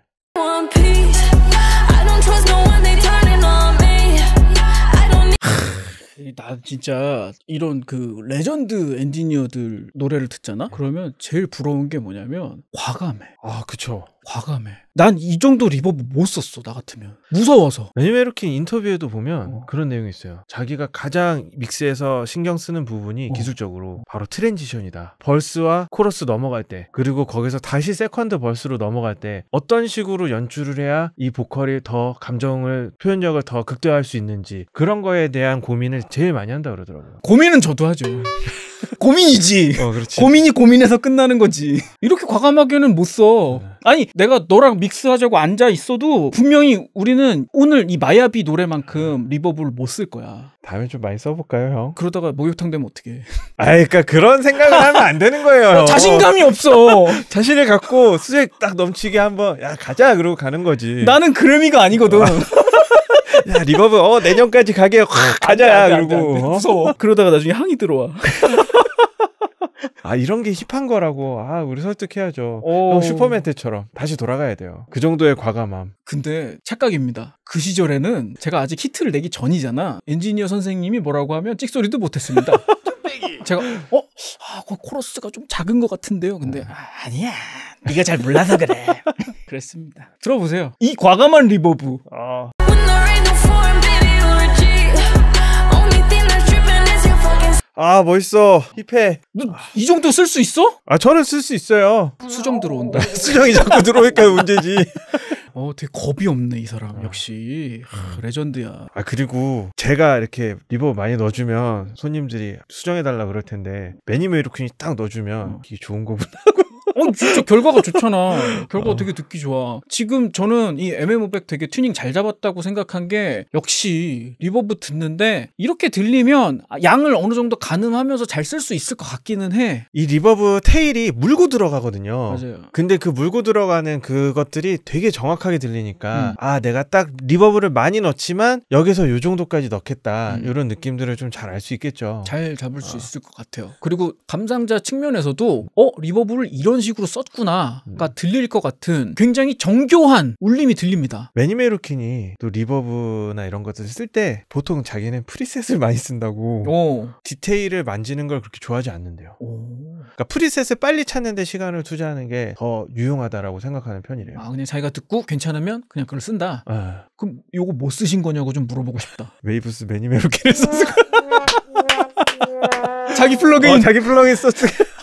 나 진짜 이런 그 레전드 엔지니어들 노래를 듣잖아? 그러면 제일 부러운 게 뭐냐면 과감해. 아, 그쵸. 과감해. 난 이 정도 리버브 못 썼어, 나 같으면. 무서워서. 애니메 이킨 인터뷰에도 보면 어. 그런 내용이 있어요. 자기가 가장 믹스에서 신경 쓰는 부분이 어. 기술적으로 바로 트랜지션이다. 벌스와 코러스 넘어갈 때, 그리고 거기서 다시 세컨드 벌스로 넘어갈 때, 어떤 식으로 연출을 해야 이 보컬이 더 감정을, 표현력을 더 극대화할 수 있는지, 그런 거에 대한 고민을 제일 많이 한다 그러더라고요. 고민은 저도 하죠. [laughs] 고민이지. 어, 고민이 고민해서 끝나는 거지. 이렇게 과감하게는 못 써. 네. 아니 내가 너랑 믹스하자고 앉아 있어도 분명히 우리는 오늘 이 마야비 노래만큼 리버브를 못 쓸 거야. 다음에 좀 많이 써볼까요, 형? 그러다가 목욕탕 되면 어떻게? 아, 그러니까 그런 생각을 하면 안 되는 거예요. 자신감이 없어. [laughs] 자신을 갖고 수색 딱 넘치게 한번 야 가자 그러고 가는 거지. 나는 그래미가 아니거든. 어. [laughs] 야 리버브 어 내년까지 가게 확 가자 그리고 어? 무서워. 그러다가 나중에 항이 들어와. [laughs] 아 이런 게 힙한 거라고 아 우리 설득해야죠. 오. 슈퍼맨 때처럼 다시 돌아가야 돼요. 그 정도의 과감함. 근데 착각입니다. 그 시절에는 제가 아직 히트를 내기 전이잖아. 엔지니어 선생님이 뭐라고 하면 찍소리도 못했습니다. 제가 어? 아, 그 코러스가 좀 작은 것 같은데요. 근데 음. 아, 니야 네가 잘 몰라서 그래. [laughs] 그랬습니다. 들어보세요. 이 과감한 리버브. 어. 아 멋있어 힙해 너이 정도 쓸 수 있어? 아 저는 쓸 수 있어요 수정 들어온다 [laughs] 수정이 자꾸 들어오니까 문제지 어 되게 겁이 없네 이 사람 아. 역시 하, 레전드야 아 그리고 제가 이렇게 리버 많이 넣어주면 손님들이 수정해달라 그럴 텐데 매니메이로퀸이 딱 넣어주면 이게 어. 좋은 거구나 하고 어, 진짜 결과가 좋잖아. [laughs] 결과 어. 되게 듣기 좋아. 지금 저는 이 MMO백 되게 튜닝 잘 잡았다고 생각한 게 역시 리버브 듣는데 이렇게 들리면 양을 어느 정도 가늠하면서 잘 쓸 수 있을 것 같기는 해. 이 리버브 테일이 물고 들어가거든요. 맞아요. 근데 그 물고 들어가는 그것들이 되게 정확하게 들리니까 음. 아 내가 딱 리버브를 많이 넣지만 여기서 요 정도까지 넣겠다 음. 이런 느낌들을 좀 잘 알 수 있겠죠. 잘 잡을 어. 수 아. 있을 것 같아요. 그리고 감상자 측면에서도 어 리버브를 이런 식으로 썼구나가 음. 들릴 것 같은 굉장히 정교한 울림이 들립니다. 매니메루킨이 또 리버브나 이런 것들을 쓸 때 보통 자기는 프리셋을 많이 쓴다고 오. 디테일을 만지는 걸 그렇게 좋아하지 않는데요. 오. 그러니까 프리셋을 빨리 찾는데 시간을 투자하는 게 더 유용하다라고 생각하는 편이래요. 아 그냥 자기가 듣고 괜찮으면 그냥 그걸 쓴다. 아. 그럼 요거 뭐 쓰신 거냐고 좀 물어보고 싶다. [laughs] 웨이브스 매니메루킨을 썼을 거. 자기 플러그인. 어, 자기 플러그인 썼을 거.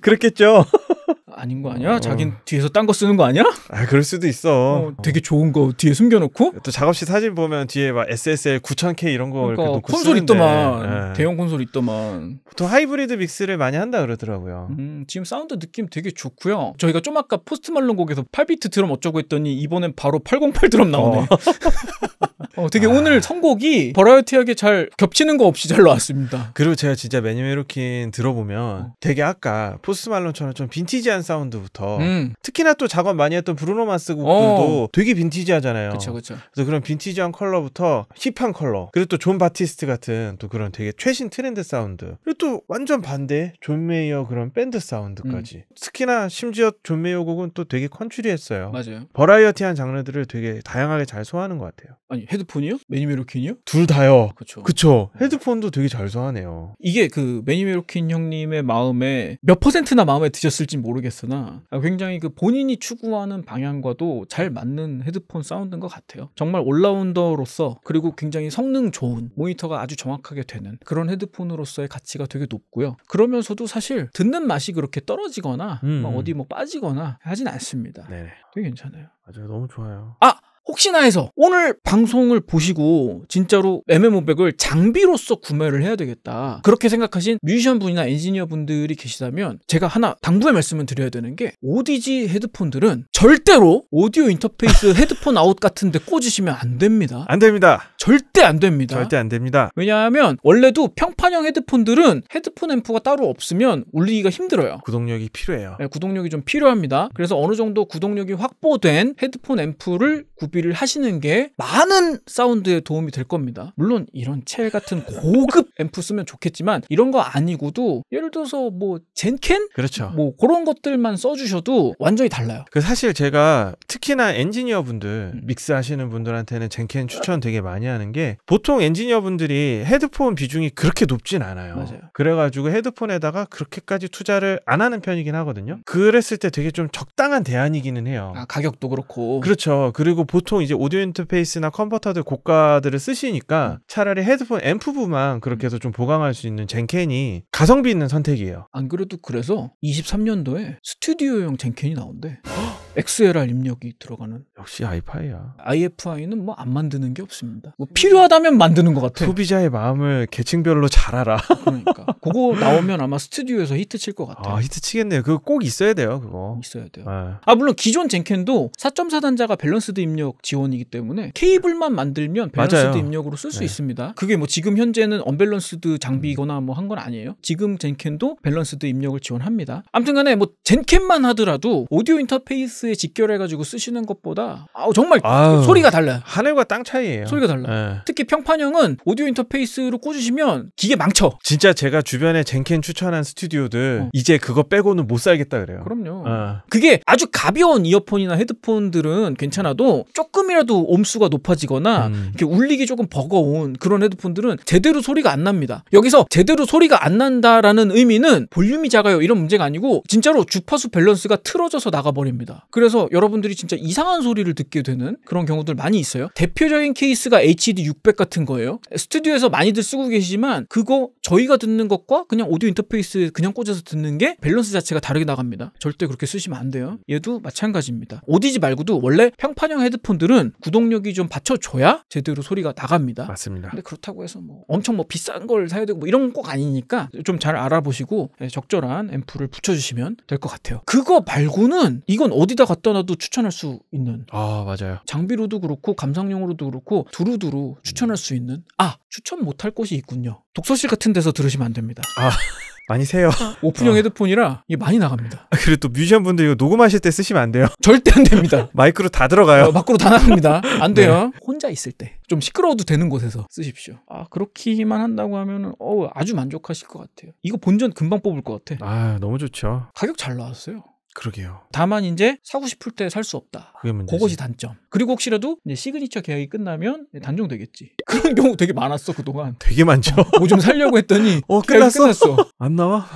그렇겠죠. [laughs] 아닌 거 아니야? 어. 자긴 뒤에서 딴 거 쓰는 거 아니야? 아 그럴 수도 있어. 어, 되게 좋은 거 뒤에 숨겨놓고. 또 작업실 사진 보면 뒤에 막 SSL 9000K 이런 거 그러니까, 이렇게 놓고 콘솔 쓰는데. 있더만. 네. 대형 콘솔 있더만. 보통 하이브리드 믹스를 많이 한다 그러더라고요. 음, 지금 사운드 느낌 되게 좋고요. 저희가 좀 아까 포스트 말론 곡에서 8비트 드럼 어쩌고 했더니 이번엔 바로 808 드럼 나오네. 어. [laughs] 어, 되게 아... 오늘 선곡이 버라이어티하게 잘 겹치는 거 없이 잘 나왔습니다. 그리고 제가 진짜 매니 메로킨 들어보면 어. 되게 아까 포스 말론처럼 좀 빈티지한 사운드부터 음. 특히나 또 작업 많이 했던 브루노 마스 곡들도 어. 되게 빈티지하잖아요. 그쵸, 그쵸. 그래서 그런 빈티지한 컬러부터 힙한 컬러 그리고 또 존 바티스트 같은 또 그런 되게 최신 트렌드 사운드 그리고 또 완전 반대 존 메이어 그런 밴드 사운드까지 음. 특히나 심지어 존 메이어 곡은 또 되게 컨츄리했어요. 맞아요. 버라이어티한 장르들을 되게 다양하게 잘 소화하는 것 같아요. 아니 헤드 헤드폰이요? 매니메로킨이요? 둘 다요. 그쵸. 그쵸. 음. 헤드폰도 되게 잘 소화하네요. 이게 그 매니메로킨 형님의 마음에 몇 퍼센트나 마음에 드셨을지 모르겠으나 아, 굉장히 그 본인이 추구하는 방향과도 잘 맞는 헤드폰 사운드인 것 같아요. 정말 올라운더로서 그리고 굉장히 성능 좋은 모니터가 아주 정확하게 되는 그런 헤드폰으로서의 가치가 되게 높고요. 그러면서도 사실 듣는 맛이 그렇게 떨어지거나 뭐 음. 뭐 어디 뭐 빠지거나 하진 않습니다. 네. 되게 괜찮아요. 맞아요. 너무 좋아요. 아! 혹시나 해서 오늘 방송을 보시고 진짜로 MMO백을 장비로서 구매를 해야 되겠다 그렇게 생각하신 뮤지션 분이나 엔지니어 분들이 계시다면 제가 하나 당부의 말씀을 드려야 되는 게 ODG 헤드폰들은 절대로 오디오 인터페이스 [laughs] 헤드폰 아웃 같은 데 꽂으시면 안 됩니다 안 됩니다 절대 안 됩니다 절대 안 됩니다 왜냐하면 원래도 평판형 헤드폰들은 헤드폰 앰프가 따로 없으면 울리기가 힘들어요 구동력이 필요해요 네, 구동력이 좀 필요합니다 그래서 어느 정도 구동력이 확보된 헤드폰 앰프를 구 구비를 하시는 게 많은 사운드에 도움이 될 겁니다. 물론 이런 첼 같은 고급 앰프 쓰면 좋겠지만 이런 거 아니고도 예를 들어서 뭐 젠켄? 그렇죠. 뭐 그런 것들만 써주셔도 완전히 달라요. 그 사실 제가 특히나 엔지니어분들 믹스 하시는 분들한테는 젠켄 추천 되게 많이 하는 게 보통 엔지니어분들이 헤드폰 비중이 그렇게 높진 않아요. 맞아요. 그래가지고 헤드폰에다가 그렇게까지 투자를 안 하는 편이긴 하거든요. 그랬을 때 되게 좀 적당한 대안이기는 해요. 아, 가격도 그렇고. 그렇죠. 그리고 보 보통 이제 오디오 인터페이스나 컴포터들 고가들을 쓰시니까 음. 차라리 헤드폰 앰프 부만 그렇게 음. 해서 좀 보강할 수 있는 젠캔이 가성비 있는 선택이에요. 안 그래도 그래서 23년도에 스튜디오용 젠캔이 나온대. [gasps] XLR 입력이 들어가는 역시 i f i 야 IFI는 뭐 안 만드는 게 없습니다. 뭐 필요하다면 만드는 것 같아. 소비자의 마음을 계층별로 잘 알아. 그러니까 그거 나오면 아마 스튜디오에서 히트 칠 것 같아요. 아 히트 치겠네요. 그거 꼭 있어야 돼요. 그거 있어야 돼요. 네. 아 물론 기존 젠캔도 4.4 단자가 밸런스드 입력 지원이기 때문에 케이블만 만들면 밸런스드 맞아요. 입력으로 쓸수 네. 있습니다. 그게 뭐 지금 현재는 언밸런스드 장비거나 뭐 한 건 아니에요. 지금 젠캔도 밸런스드 입력을 지원합니다. 아무튼간에 뭐 젠캔만 하더라도 오디오 인터페이스 AS에 직결해가지고 쓰시는 것보다 아우 정말 아우, 소리가 달라요. 하늘과 땅차이에요 소리가 달라. 네. 예. 특히 평판형은 오디오 인터페이스로 꽂으시면 기계 망쳐. 진짜 제가 주변에 젠켄 추천한 스튜디오들 어. 이제 그거 빼고는 못 살겠다 그래요. 그럼요. 어. 그게 아주 가벼운 이어폰이나 헤드폰들은 괜찮아도 조금이라도 옴수가 높아지거나 음. 이렇게 울리기 조금 버거운 그런 헤드폰들은 제대로 소리가 안 납니다. 여기서 제대로 소리가 안 난다라는 의미는 볼륨이 작아요 이런 문제가 아니고 진짜로 주파수 밸런스가 틀어져서 나가버립니다. 그래서 여러분들이 진짜 이상한 소리를 듣게 되는 그런 경우들 많이 있어요. 대표적인 케이스가 HD600 e 같은 거예요. 스튜디오에서 많이들 쓰고 계시지만 그거 저희가 듣는 것과 그냥 오디오 인터페이스 그냥 꽂아서 듣는 게 밸런스 자체가 다르게 나갑니다. 절대 그렇게 쓰시면 안 돼요. 얘도 마찬가지입니다. 오디지 말고도 원래 평판형 헤드폰들은 구동력이 좀 받쳐줘야 제대로 소리가 나갑니다. 맞습니다. 근데 그렇다고 해서 뭐 엄청 뭐 비싼 걸 사야 되고 뭐 이런 건 꼭 아니니까 좀 잘 알아보시고 예, 적절한 앰플을 붙여주시면 될 것 같아요. 그거 말고는 이건 어디다 어디다 갖다 놔도 추천할 수 있는. 아 맞아요. 장비로도 그렇고 감상용으로도 그렇고 두루두루 추천할 수 있는. 아 추천 못할 곳이 있군요. 독서실 같은 데서 들으시면 안 됩니다. 아. [laughs] 많이 세요. 아, 오픈형 어. 헤드폰이라 이게 많이 나갑니다. 아, 그리고 또 뮤지션 분들 이거 녹음하실 때 쓰시면 안 돼요. [laughs] 절대 안 됩니다. [laughs] 마이크로 다 들어가요. 어, 밖으로 다 나갑니다. 안 네. 돼요. 네. 혼자 있을 때 좀 시끄러워도 되는 곳에서 쓰십시오. 아그렇기만 한다고 하면은 어 아주 만족하실 것 같아요. 이거 본전 금방 뽑을 것 같아. 아 너무 좋죠. 가격 잘 나왔어요. 그러게요. 다만 이제 사고 싶을 때 살 수 없다. 그게 문제 그것이 단점. 그리고 혹시라도 이제 시그니처 계약이 끝나면 단종되겠지. [laughs] 그런 경우 되게 많았어 그동안. 되게 많죠. 어, 뭐좀 살려고 했더니 어, 끝났어? 끝났어. 안 나와?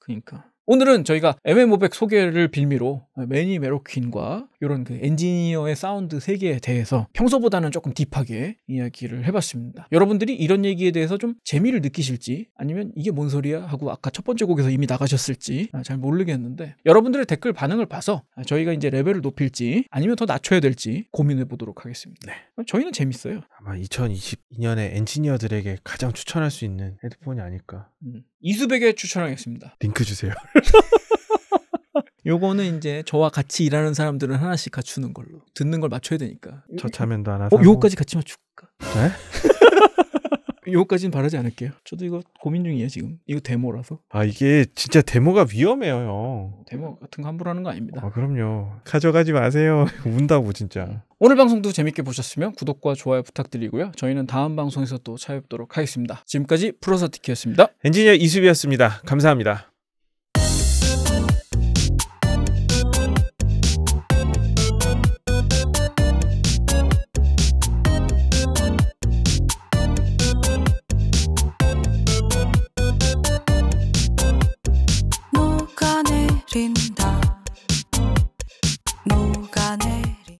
그러니까 오늘은 저희가 MM500 소개를 빌미로 매니 메로퀸과 이런 그 엔지니어의 사운드 세계에 대해서 평소보다는 조금 딥하게 이야기를 해봤습니다. 여러분들이 이런 얘기에 대해서 좀 재미를 느끼실지 아니면 이게 뭔 소리야 하고 아까 첫 번째 곡에서 이미 나가셨을지 아, 잘 모르겠는데 여러분들의 댓글 반응을 봐서 아, 저희가 이제 레벨을 높일지 아니면 더 낮춰야 될지 고민해 보도록 하겠습니다. 네. 어, 저희는 재밌어요. 아마 2022년에 엔지니어들에게 가장 추천할 수 있는 헤드폰이 아닐까. 음. 이수백에 추천하겠습니다. 링크 주세요. [laughs] [laughs] 요거는 이제 저와 같이 일하는 사람들은 하나씩 갖추는 걸로 듣는 걸 맞춰야 되니까. 저 참여도 안 하고. 어, 요거까지 같이 맞출까? 네? [laughs] 요거까지는 바라지 않을게요. 저도 이거 고민 중이에요 지금. 이거 데모라서. 아 이게 진짜 데모가 위험해요. 데모 같은 거 함부로 하는 거 아닙니다. 아 그럼요. 가져가지 마세요. [laughs] 운다고 진짜. 오늘 방송도 재밌게 보셨으면 구독과 좋아요 부탁드리고요. 저희는 다음 방송에서 또 찾아뵙도록 하겠습니다. 지금까지 프로사티키였습니다. 엔지니어 이수비였습니다. 감사합니다.